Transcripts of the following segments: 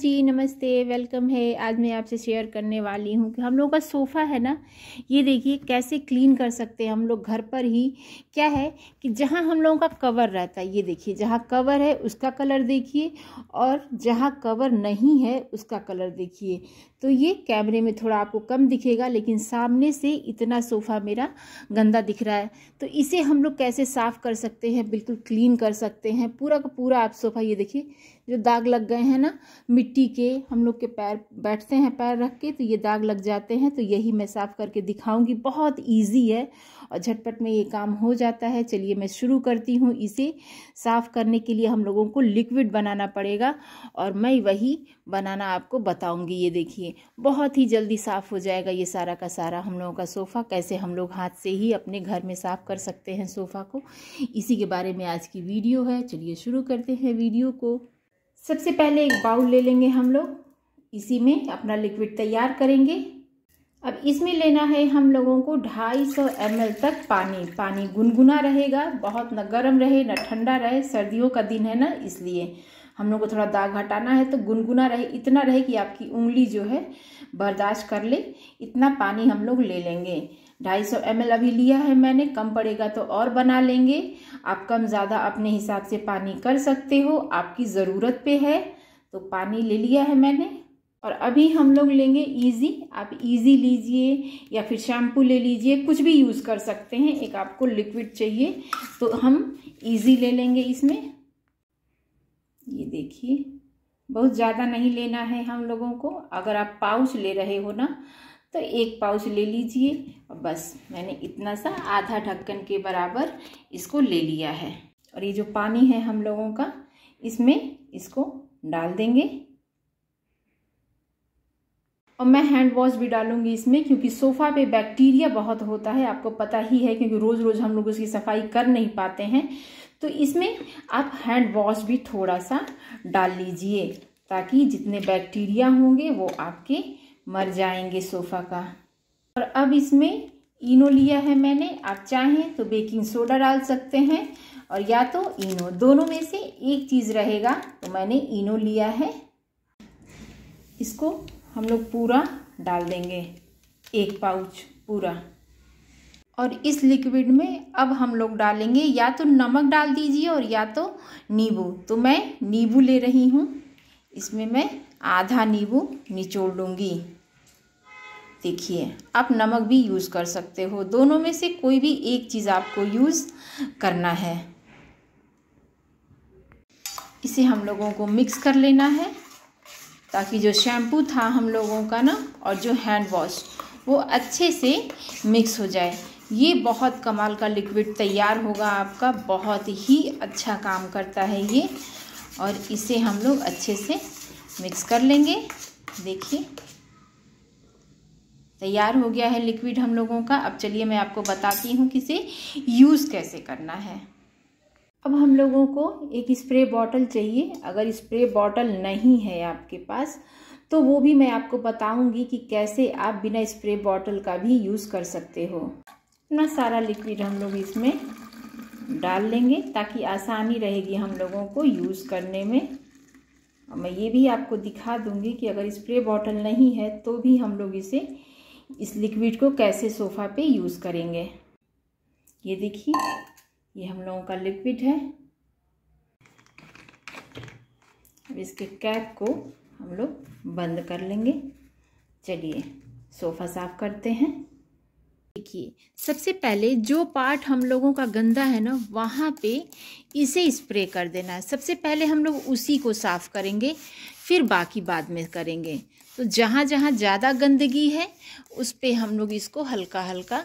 जी नमस्ते वेलकम है आज मैं आपसे शेयर करने वाली हूँ कि हम लोगों का सोफ़ा है ना ये देखिए कैसे क्लीन कर सकते हैं हम लोग घर पर ही क्या है कि जहाँ हम लोगों का कवर रहता है ये देखिए जहाँ कवर है उसका कलर देखिए और जहाँ कवर नहीं है उसका कलर देखिए तो ये कैमरे में थोड़ा आपको कम दिखेगा लेकिन सामने से इतना सोफ़ा मेरा गंदा दिख रहा है तो इसे हम लोग कैसे साफ़ कर सकते हैं बिल्कुल क्लीन कर सकते हैं पूरा का पूरा आप सोफ़ा ये देखिए जो दाग लग गए हैं ना मिट्टी के हम लोग के पैर बैठते हैं पैर रख के तो ये दाग लग जाते हैं तो यही मैं साफ़ करके दिखाऊंगी बहुत इजी है और झटपट में ये काम हो जाता है चलिए मैं शुरू करती हूँ इसे साफ़ करने के लिए हम लोगों को लिक्विड बनाना पड़ेगा और मैं वही बनाना आपको बताऊँगी ये देखिए बहुत ही जल्दी साफ़ हो जाएगा ये सारा का सारा हम लोगों का सोफ़ा कैसे हम लोग हाथ से ही अपने घर में साफ़ कर सकते हैं सोफ़ा को इसी के बारे में आज की वीडियो है चलिए शुरू करते हैं वीडियो को सबसे पहले एक बाउल ले लेंगे हम लोग इसी में अपना लिक्विड तैयार करेंगे अब इसमें लेना है हम लोगों को 250 सौ तक पानी पानी गुनगुना रहेगा बहुत ना गर्म रहे ना ठंडा रहे सर्दियों का दिन है ना इसलिए हम लोग को थोड़ा दाग हटाना है तो गुनगुना रहे इतना रहे कि आपकी उंगली जो है बर्दाश्त कर ले इतना पानी हम लोग ले लेंगे 250 सौ अभी लिया है मैंने कम पड़ेगा तो और बना लेंगे आप कम ज़्यादा अपने हिसाब से पानी कर सकते हो आपकी ज़रूरत पे है तो पानी ले लिया है मैंने और अभी हम लोग लेंगे इजी आप इजी लीजिए या फिर शैम्पू ले लीजिए कुछ भी यूज़ कर सकते हैं एक आपको लिक्विड चाहिए तो हम इजी ले लेंगे इसमें ये देखिए बहुत ज़्यादा नहीं लेना है हम लोगों को अगर आप पाउच ले रहे हो ना तो एक पाउच ले लीजिए और बस मैंने इतना सा आधा ढक्कन के बराबर इसको ले लिया है और ये जो पानी है हम लोगों का इसमें इसको डाल देंगे और मैं हैंड वॉश भी डालूंगी इसमें क्योंकि सोफ़ा पे बैक्टीरिया बहुत होता है आपको पता ही है क्योंकि रोज़ रोज़ हम लोग उसकी सफाई कर नहीं पाते हैं तो इसमें आप हैंड वॉश भी थोड़ा सा डाल लीजिए ताकि जितने बैक्टीरिया होंगे वो आपके मर जाएंगे सोफ़ा का और अब इसमें इनो लिया है मैंने आप चाहें तो बेकिंग सोडा डाल सकते हैं और या तो इनो दोनों में से एक चीज़ रहेगा तो मैंने इनो लिया है इसको हम लोग पूरा डाल देंगे एक पाउच पूरा और इस लिक्विड में अब हम लोग डालेंगे या तो नमक डाल दीजिए और या तो नींबू तो मैं नींबू ले रही हूँ इसमें मैं आधा नींबू निचोड़ लूँगी देखिए आप नमक भी यूज़ कर सकते हो दोनों में से कोई भी एक चीज़ आपको यूज़ करना है इसे हम लोगों को मिक्स कर लेना है ताकि जो शैम्पू था हम लोगों का ना और जो हैंड वॉश वो अच्छे से मिक्स हो जाए ये बहुत कमाल का लिक्विड तैयार होगा आपका बहुत ही अच्छा काम करता है ये और इसे हम लोग अच्छे से मिक्स कर लेंगे देखिए तैयार हो गया है लिक्विड हम लोगों का अब चलिए मैं आपको बताती हूँ कि इसे यूज़ कैसे करना है अब हम लोगों को एक स्प्रे बॉटल चाहिए अगर स्प्रे बॉटल नहीं है आपके पास तो वो भी मैं आपको बताऊंगी कि कैसे आप बिना स्प्रे बॉटल का भी यूज़ कर सकते हो अपना सारा लिक्विड हम लोग इसमें डाल लेंगे ताकि आसानी रहेगी हम लोगों को यूज़ करने में और मैं ये भी आपको दिखा दूंगी कि अगर स्प्रे बॉटल नहीं है तो भी हम लोग इसे इस लिक्विड को कैसे सोफ़ा पे यूज़ करेंगे ये देखिए ये हम लोगों का लिक्विड है अब इसके कैप को हम लोग बंद कर लेंगे चलिए सोफ़ा साफ़ करते हैं देखिए सबसे पहले जो पार्ट हम लोगों का गंदा है ना वहाँ पे इसे स्प्रे कर देना है सबसे पहले हम लोग उसी को साफ़ करेंगे फिर बाकी बाद में करेंगे तो जहाँ जहाँ ज़्यादा गंदगी है उस पर हम लोग इसको हल्का हल्का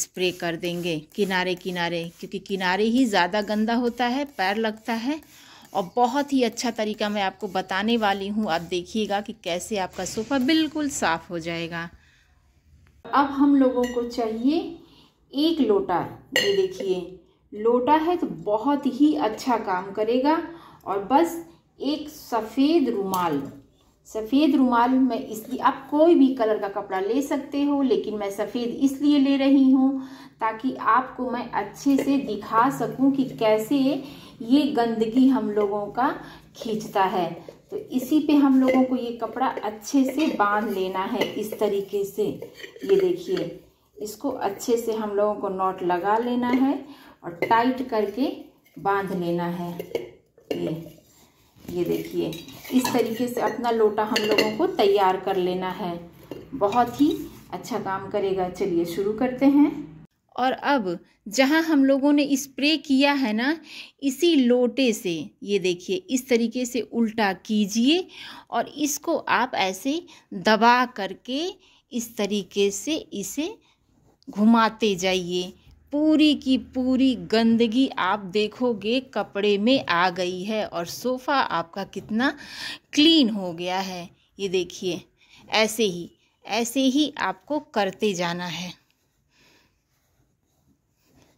स्प्रे कर देंगे किनारे किनारे क्योंकि किनारे ही ज़्यादा गंदा होता है पैर लगता है और बहुत ही अच्छा तरीका मैं आपको बताने वाली हूँ आप देखिएगा कि कैसे आपका सोफ़ा बिल्कुल साफ़ हो जाएगा अब हम लोगों को चाहिए एक लोटा ये देखिए लोटा है तो बहुत ही अच्छा काम करेगा और बस एक सफ़ेद रुमाल सफ़ेद रुमाल मैं इसलिए आप कोई भी कलर का कपड़ा ले सकते हो लेकिन मैं सफ़ेद इसलिए ले रही हूँ ताकि आपको मैं अच्छे से दिखा सकूँ कि कैसे ये गंदगी हम लोगों का खींचता है तो इसी पे हम लोगों को ये कपड़ा अच्छे से बांध लेना है इस तरीके से ये देखिए इसको अच्छे से हम लोगों को नॉट लगा लेना है और टाइट करके बांध लेना है ये ये देखिए इस तरीके से अपना लोटा हम लोगों को तैयार कर लेना है बहुत ही अच्छा काम करेगा चलिए शुरू करते हैं और अब जहाँ हम लोगों ने स्प्रे किया है ना इसी लोटे से ये देखिए इस तरीके से उल्टा कीजिए और इसको आप ऐसे दबा करके इस तरीके से इसे घुमाते जाइए पूरी की पूरी गंदगी आप देखोगे कपड़े में आ गई है और सोफ़ा आपका कितना क्लीन हो गया है ये देखिए ऐसे ही ऐसे ही आपको करते जाना है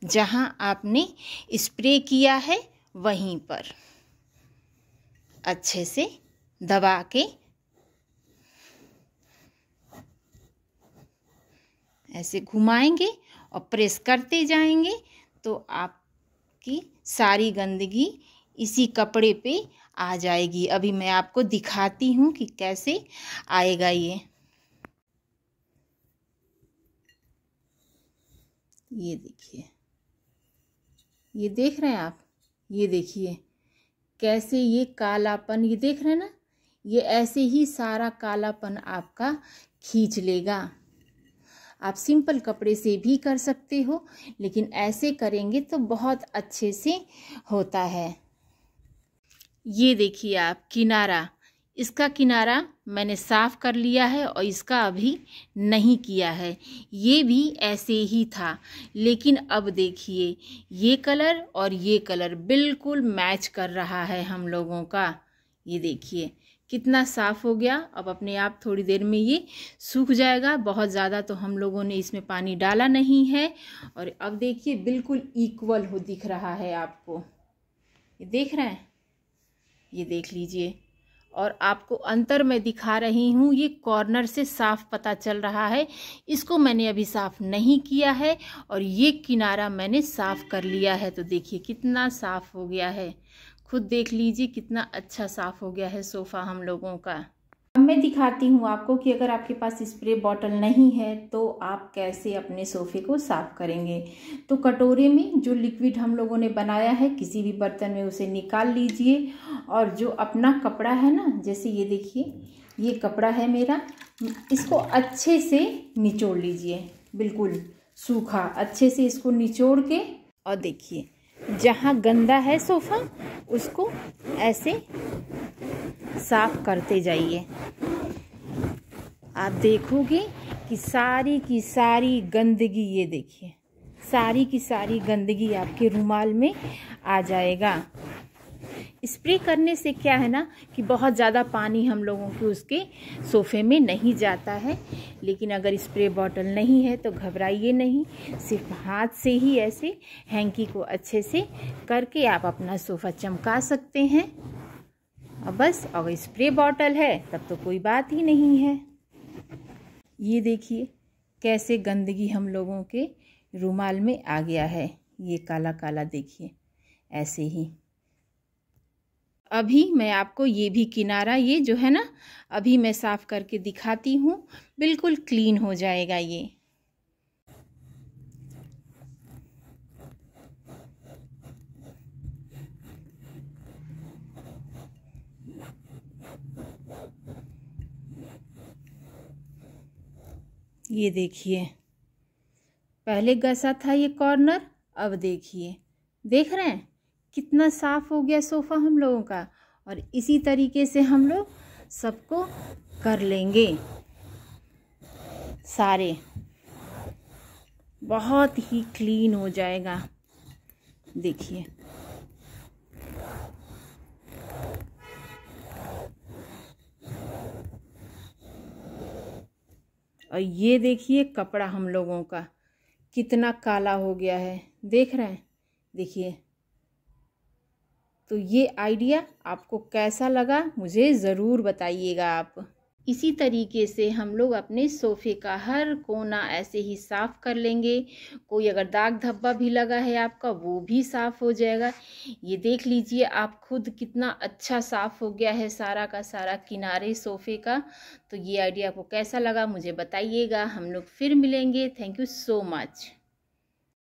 जहाँ आपने स्प्रे किया है वहीं पर अच्छे से दबा के ऐसे घुमाएंगे और प्रेस करते जाएंगे तो आपकी सारी गंदगी इसी कपड़े पे आ जाएगी अभी मैं आपको दिखाती हूँ कि कैसे आएगा ये ये देखिए ये देख रहे हैं आप ये देखिए कैसे ये कालापन ये देख रहे हैं ना ये ऐसे ही सारा कालापन आपका खींच लेगा आप सिंपल कपड़े से भी कर सकते हो लेकिन ऐसे करेंगे तो बहुत अच्छे से होता है ये देखिए आप किनारा इसका किनारा मैंने साफ़ कर लिया है और इसका अभी नहीं किया है ये भी ऐसे ही था लेकिन अब देखिए ये कलर और ये कलर बिल्कुल मैच कर रहा है हम लोगों का ये देखिए कितना साफ़ हो गया अब अपने आप थोड़ी देर में ये सूख जाएगा बहुत ज़्यादा तो हम लोगों ने इसमें पानी डाला नहीं है और अब देखिए बिल्कुल इक्वल हो दिख रहा है आपको ये देख रहे हैं ये देख लीजिए और आपको अंतर मैं दिखा रही हूँ ये कॉर्नर से साफ पता चल रहा है इसको मैंने अभी साफ़ नहीं किया है और ये किनारा मैंने साफ़ कर लिया है तो देखिए कितना साफ़ हो गया है खुद देख लीजिए कितना अच्छा साफ़ हो गया है सोफ़ा हम लोगों का अब मैं दिखाती हूँ आपको कि अगर आपके पास स्प्रे बॉटल नहीं है तो आप कैसे अपने सोफ़े को साफ़ करेंगे तो कटोरे में जो लिक्विड हम लोगों ने बनाया है किसी भी बर्तन में उसे निकाल लीजिए और जो अपना कपड़ा है ना जैसे ये देखिए ये कपड़ा है मेरा इसको अच्छे से निचोड़ लीजिए बिल्कुल सूखा अच्छे से इसको निचोड़ के और देखिए जहाँ गंदा है सोफ़ा उसको ऐसे साफ करते जाइए आप देखोगे कि सारी की सारी गंदगी ये देखिए सारी की सारी गंदगी आपके रुमाल में आ जाएगा स्प्रे करने से क्या है ना कि बहुत ज़्यादा पानी हम लोगों के उसके सोफे में नहीं जाता है लेकिन अगर स्प्रे बॉटल नहीं है तो घबराइए नहीं सिर्फ हाथ से ही ऐसे हैंकी को अच्छे से करके आप अपना सोफ़ा चमका सकते हैं और बस अगर स्प्रे बॉटल है तब तो कोई बात ही नहीं है ये देखिए कैसे गंदगी हम लोगों के रुमाल में आ गया है ये काला काला देखिए ऐसे ही अभी मैं आपको ये भी किनारा ये जो है ना अभी मैं साफ़ करके दिखाती हूँ बिल्कुल क्लीन हो जाएगा ये ये देखिए पहले गसा था ये कॉर्नर अब देखिए देख रहे हैं कितना साफ़ हो गया सोफ़ा हम लोगों का और इसी तरीके से हम लोग सबको कर लेंगे सारे बहुत ही क्लीन हो जाएगा देखिए और ये देखिए कपड़ा हम लोगों का कितना काला हो गया है देख रहे हैं देखिए तो ये आइडिया आपको कैसा लगा मुझे ज़रूर बताइएगा आप इसी तरीके से हम लोग अपने सोफ़े का हर कोना ऐसे ही साफ़ कर लेंगे कोई अगर दाग धब्बा भी लगा है आपका वो भी साफ़ हो जाएगा ये देख लीजिए आप खुद कितना अच्छा साफ़ हो गया है सारा का सारा किनारे सोफ़े का तो ये आइडिया आपको कैसा लगा मुझे बताइएगा हम लोग फिर मिलेंगे थैंक यू सो मच